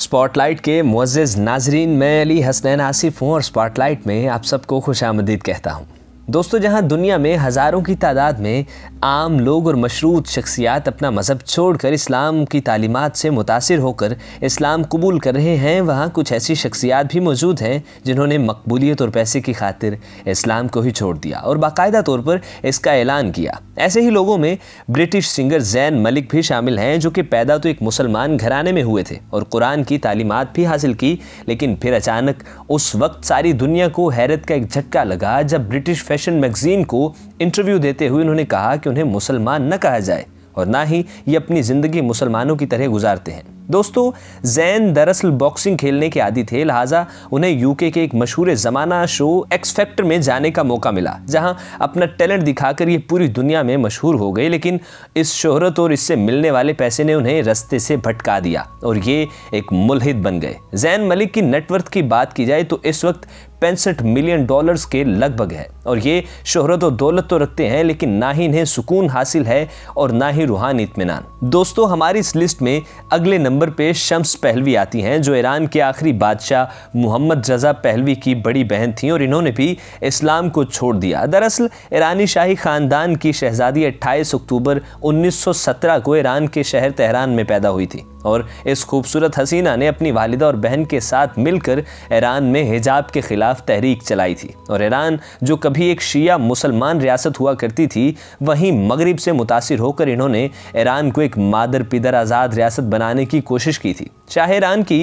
spotlight के मुजिज़ नाजरीन मैं अली हसनैन आसिफ हूँ और स्पॉटलाइट में आप सबको खुश आमदीद कहता हूँ दोस्तों जहां दुनिया में हज़ारों की तादाद में आम लोग और मशरूत शख्सियात अपना मज़हब छोड़कर इस्लाम की तालीमत से मुतासर होकर इस्लाम कबूल कर रहे हैं वहां कुछ ऐसी शख्सियात भी मौजूद हैं जिन्होंने मकबूलियत और पैसे की खातिर इस्लाम को ही छोड़ दिया और बाकायदा तौर पर इसका ऐलान किया ऐसे ही लोगों में ब्रिटिश सिंगर जैन मलिक भी शामिल हैं जो कि पैदा तो एक मुसलमान घराने में हुए थे और कुरान की तालीमत भी हासिल की लेकिन फिर अचानक उस वक्त सारी दुनिया को हैरत का एक झटका लगा जब ब्रिटिश फैशन मैगजीन को इंटरव्यू देते हुए उन्होंने कहा कि उन्हें मुसलमान न कहा जाए और ना ही ये अपनी ज़िंदगी मुसलमानों की तरह गुजारते हैं दोस्तों जैन दरअसल बॉक्सिंग खेलने के आदि थे लिहाजा उन्हें यूके के एक मशहूर ज़माना शो एक्स फैक्टर में जाने का मौका मिला जहां अपना टैलेंट दिखाकर ये पूरी दुनिया में मशहूर हो गए लेकिन इस शोहरत और इससे मिलने वाले पैसे ने उन्हें रस्ते से भटका दिया और ये एक मुलहिद बन गए जैन मलिक की नेटवर्थ की बात की जाए तो इस वक्त पैंसठ मिलियन डॉलर्स के लगभग है और ये शोहरत और दौलत तो रखते हैं लेकिन ना ही इन्हें सुकून हासिल है और ना ही रूहानी इतमान दोस्तों हमारी इस लिस्ट में अगले नंबर नंबर पे शम्स पहलवी आती हैं जो ईरान के आखिरी बादशाह मोहम्मद रज़ा पहलवी की बड़ी बहन थी और इन्होंने भी इस्लाम को छोड़ दिया दरअसल ईरानी शाही ख़ानदान की शहज़ादी अट्ठाईस अक्टूबर 1917 को ईरान के शहर तेहरान में पैदा हुई थी और इस खूबसूरत हसीना ने अपनी वालिदा और बहन के साथ मिलकर ईरान में हिजाब के ख़िलाफ़ तहरीक चलाई थी और ईरान जो कभी एक शिया मुसलमान रियासत हुआ करती थी वहीं मगरब से मुतासर होकर इन्होंने ईरान को एक मादर पिदर आज़ाद रियासत बनाने की कोशिश की थी शाहरान की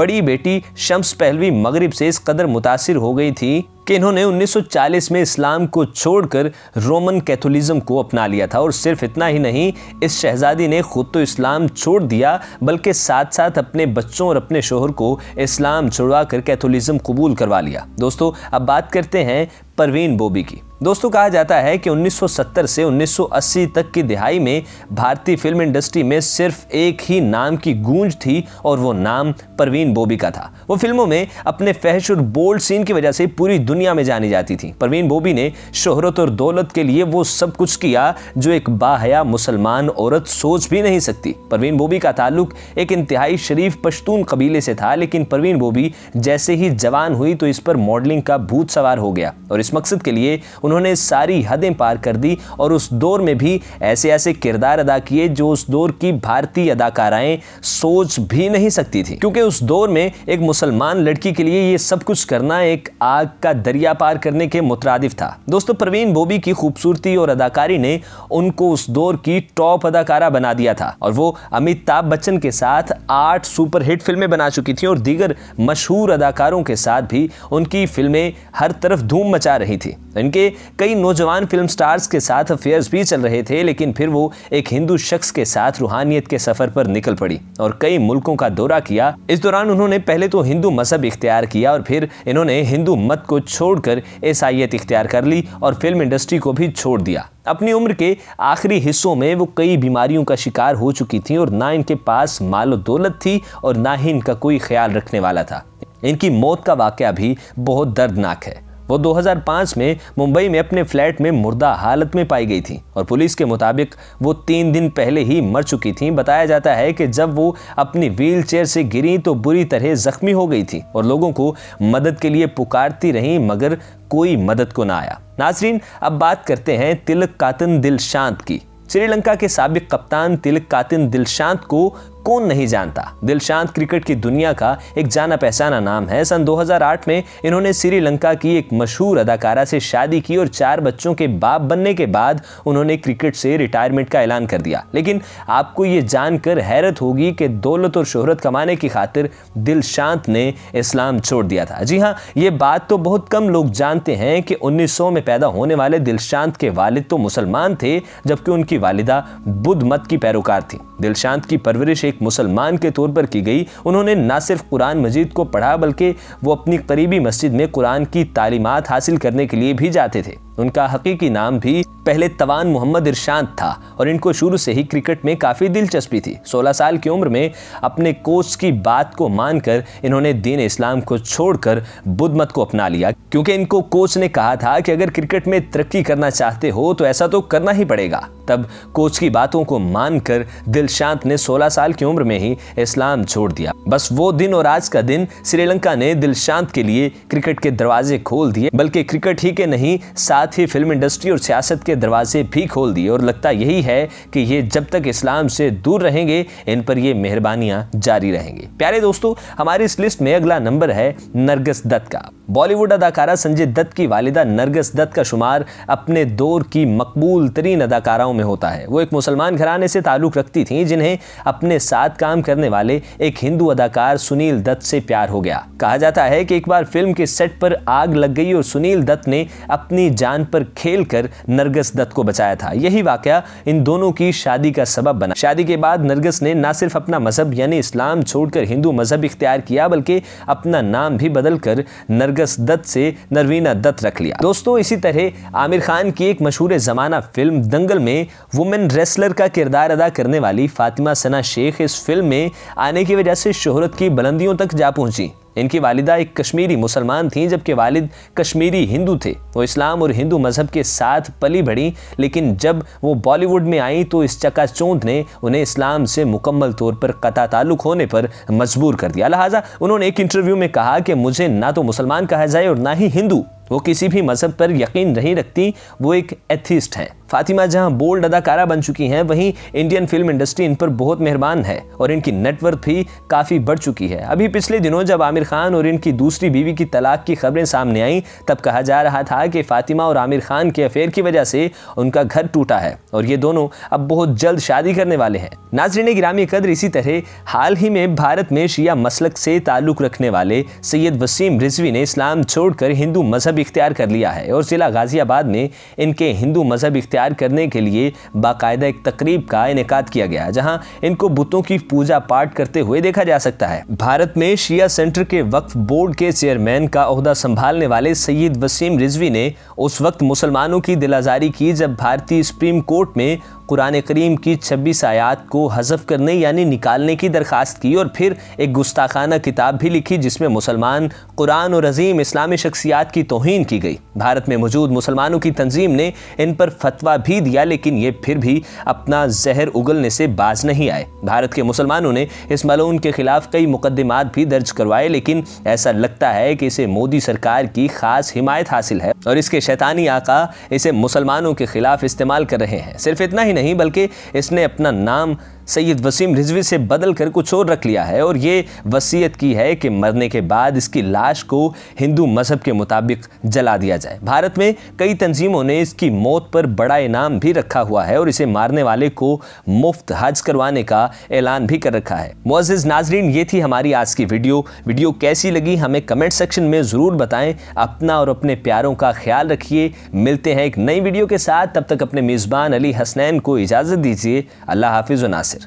बड़ी बेटी शम्स पहलवी मगरिब से इस कदर मुतासर हो गई थी कि इन्होंने 1940 में इस्लाम को छोड़कर रोमन कैथोलिज्म को अपना लिया था और सिर्फ इतना ही नहीं इस शहजादी ने खुद तो इस्लाम छोड़ दिया बल्कि साथ साथ अपने बच्चों और अपने शोहर को इस्लाम छुड़वा कर कैथोलिज्म कबूल करवा लिया दोस्तों अब बात करते हैं परवीन बोबी की दोस्तों कहा जाता है कि 1970 से 1980 तक की दिहाई में भारतीय फिल्म इंडस्ट्री में सिर्फ एक ही नाम की गूंज थी और वो नाम परवीन बोबी का था वो फिल्मों में अपने फहश और बोल्ड सीन की वजह से पूरी दुनिया दुनिया में जानी जाती थी परवीन बोबी ने शोहरत और दौलत के लिए वो सब कुछ किया जो एक बाहया मुसलमान औरत सोच भी नहीं सकती परवीन बोबी का ताल्लुक एक इंतहाई शरीफ पश्तून कबीले से था लेकिन परवीन बोबी जैसे ही जवान हुई तो इस पर मॉडलिंग का भूत सवार हो गया और इस मकसद के लिए उन्होंने सारी हदें पार कर दी और उस दौर में भी ऐसे ऐसे किरदार अदा किए जो उस दौर की भारतीय अदाकाराएं सोच भी नहीं सकती थी क्योंकि उस दौर में एक मुसलमान लड़की के लिए ये सब कुछ करना एक आग का दरिया पार करने के मुतरद था दोस्तों प्रवीण बोबी की खूबसूरती और अदाकारी ने उनको उस दौर की टॉप अदाकारा बना दिया था और वो अमिताभ बच्चन के साथ आठ सुपरहिट फिल्में बना चुकी थी और दीगर मशहूर अदाकारों के साथ भी उनकी फिल्में हर तरफ धूम मचा रही थी इनके कई नौजवान फिल्म स्टार्स के साथ अफेयर्स भी चल रहे थे लेकिन फिर वो एक हिंदू शख्स के साथ रूहानियत के सफर पर निकल पड़ी और कई मुल्कों का दौरा किया इस दौरान उन्होंने पहले तो हिंदू मजहब इख्तियार किया और फिर इन्होंने हिंदू मत को छोड़कर ईसाइत इख्तियार कर ली और फिल्म इंडस्ट्री को भी छोड़ दिया अपनी उम्र के आखिरी हिस्सों में वो कई बीमारियों का शिकार हो चुकी थी और ना इनके पास मालो दौलत थी और ना ही इनका कोई ख्याल रखने वाला था इनकी मौत का वाक़ भी बहुत दर्दनाक है वो 2005 में मुंबई में अपने फ्लैट में मुर्दा हालत में पाई गई थी और पुलिस के मुताबिक वो तीन दिन पहले ही मर चुकी थी बताया जाता है कि जब वो अपनी व्हील से गिरी तो बुरी तरह जख्मी हो गई थी और लोगों को मदद के लिए पुकारती रही मगर कोई मदद को ना आया नाजरीन अब बात करते हैं तिलक कातन दिल शांत की श्रीलंका के सबक कप्तान तिलक कातिन दिलशांत को कौन नहीं जानता दिलशांत क्रिकेट की दुनिया का एक जाना पहचाना नाम है सन 2008 में इन्होंने श्रीलंका की एक मशहूर अदाकारा से शादी की और चार बच्चों के बाप बनने के बाद उन्होंने क्रिकेट से रिटायरमेंट का ऐलान कर दिया लेकिन आपको ये जानकर हैरत होगी कि दौलत और शोहरत कमाने की खातिर दिलशांत ने इस्लाम छोड़ दिया था जी हाँ ये बात तो बहुत कम लोग जानते हैं कि उन्नीस में पैदा होने वाले दिलशांत के वालिद तो मुसलमान थे जबकि उनकी वालिदा बुद्ध मत की पैरोकार थी दिलशांत की परवरिश एक एक मुसलमान के तौर पर की गई उन्होंने ना सिर्फ कुरान मजीद को पढ़ा बल्कि वो अपनी करीबी मस्जिद में कुरान की तालीमत हासिल करने के लिए भी जाते थे उनका हकीकी नाम भी पहले तवान मोहम्मद इरशांत था और इनको शुरू से ही क्रिकेट में काफ़ी दिलचस्पी थी 16 साल की उम्र में अपने कोच की बात को मानकर इन्होंने दीन इस्लाम को छोड़कर बुद्ध मत को अपना लिया क्योंकि इनको कोच ने कहा था कि अगर क्रिकेट में तरक्की करना चाहते हो तो ऐसा तो करना ही पड़ेगा तब कोच की बातों को मानकर दिलशांत ने 16 साल की उम्र में ही इस्लाम छोड़ दिया बस वो दिन और आज का दिन श्रीलंका ने दिलशांत के लिए क्रिकेट के दरवाजे खोल दिए बल्कि क्रिकेट ही के नहीं साथ साथ ही फिल्म इंडस्ट्री और सियासत के दरवाजे भी खोल दिए और लगता यही है कि ये जब तक इस्लाम से दूर रहेंगे इन पर ये मेहरबानियां जारी रहेंगी प्यारे दोस्तों हमारी इस लिस्ट में अगला नंबर है नरगस दत्त का बॉलीवुड अदाकारा संजय दत्त की वालिदा नरगस दत्त का शुमार अपने दौर की मकबूल तरीन अदाकाराओं में होता है वो एक मुसलमान घराने से ताल्लुक़ रखती थी जिन्हें अपने साथ काम करने वाले एक हिंदू अदाकार सुनील दत्त से प्यार हो गया कहा जाता है कि एक बार फिल्म के सेट पर आग लग गई और सुनील दत्त ने अपनी जान मैदान पर खेल कर नरगस दत्त को बचाया था यही वाक्य इन दोनों की शादी का सबब बना शादी के बाद नरगस ने ना सिर्फ अपना मजहब यानी इस्लाम छोड़कर हिंदू मजहब इख्तियार किया बल्कि अपना नाम भी बदलकर नरगस दत्त से नरवीना दत्त रख लिया दोस्तों इसी तरह आमिर खान की एक मशहूर ज़माना फिल्म दंगल में वुमेन रेसलर का किरदार अदा करने वाली फातिमा सना शेख इस फिल्म में आने की वजह से शोहरत की बुलंदियों तक जा पहुंची इनकी वालिदा एक कश्मीरी मुसलमान थीं जबकि वालिद कश्मीरी हिंदू थे वो इस्लाम और हिंदू मज़हब के साथ पली बढ़ी लेकिन जब वो बॉलीवुड में आई तो इस चकाचौंध ने उन्हें इस्लाम से मुकम्मल तौर पर कता ताल्लुक होने पर मजबूर कर दिया लिहाजा उन्होंने एक इंटरव्यू में कहा कि मुझे ना तो मुसलमान कहा जाए और ना ही हिंदू वो किसी भी मज़हब पर यकीन नहीं रखती वो एक एथिस्ट हैं फातिमा जहां बोल्ड अदाकारा बन चुकी हैं वहीं इंडियन फिल्म इंडस्ट्री इन पर बहुत मेहरबान है और इनकी नेटवर्थ भी काफ़ी बढ़ चुकी है अभी पिछले दिनों जब आमिर खान और इनकी दूसरी बीवी की तलाक की खबरें सामने आईं तब कहा जा रहा था कि फातिमा और आमिर खान के अफेयर की वजह से उनका घर टूटा है और ये दोनों अब बहुत जल्द शादी करने वाले हैं नाजरीन ग्रामी कदर इसी तरह हाल ही में भारत में शिया मसलक से ताल्लुक़ रखने वाले सैयद वसीम रिजवी ने इस्लाम छोड़कर हिंदू मजहब मज़हब इख्तियार कर लिया है और ज़िला गाज़ियाबाद में इनके हिंदू मज़हब इख्तियार करने के लिए बाकायदा एक तकरीब का इनका किया गया जहाँ इनको बुतों की पूजा पाठ करते हुए देखा जा सकता है भारत में शिया सेंटर के वक्फ बोर्ड के चेयरमैन का अहदा संभालने वाले सैयद वसीम रिजवी ने उस वक्त मुसलमानों की दिलाजारी की जब भारतीय सुप्रीम कोर्ट में कुरान करीम की छब्बीस आयात को हजफ करने यानी निकालने की दरख्वास्त की और फिर एक गुस्ताखाना किताब भी लिखी जिसमें मुसलमान कुरान और अजीम इस्लामी शख्सियात की तोह तोहन की गई भारत में मौजूद मुसलमानों की तंजीम ने इन पर फतवा भी दिया लेकिन ये फिर भी अपना जहर उगलने से बाज नहीं आए भारत के मुसलमानों ने इस मलून के खिलाफ कई मुकदमात भी दर्ज करवाए लेकिन ऐसा लगता है कि इसे मोदी सरकार की खास हिमायत हासिल है और इसके शैतानी आका इसे मुसलमानों के खिलाफ इस्तेमाल कर रहे हैं सिर्फ इतना ही नहीं बल्कि इसने अपना नाम सैयद वसीम रिजवी से बदल कर कुछ और रख लिया है और ये वसीयत की है कि मरने के बाद इसकी लाश को हिंदू मजहब के मुताबिक जला दिया जाए भारत में कई तंजीमों ने इसकी मौत पर बड़ा इनाम भी रखा हुआ है और इसे मारने वाले को मुफ्त हज करवाने का ऐलान भी कर रखा है मोजिज़ नाजरीन ये थी हमारी आज की वीडियो वीडियो कैसी लगी हमें कमेंट सेक्शन में ज़रूर बताएं अपना और अपने प्यारों का ख्याल रखिए मिलते हैं एक नई वीडियो के साथ तब तक अपने मेज़बान अली हसनैन को इजाज़त दीजिए अल्लाह हाफिज़ नासिर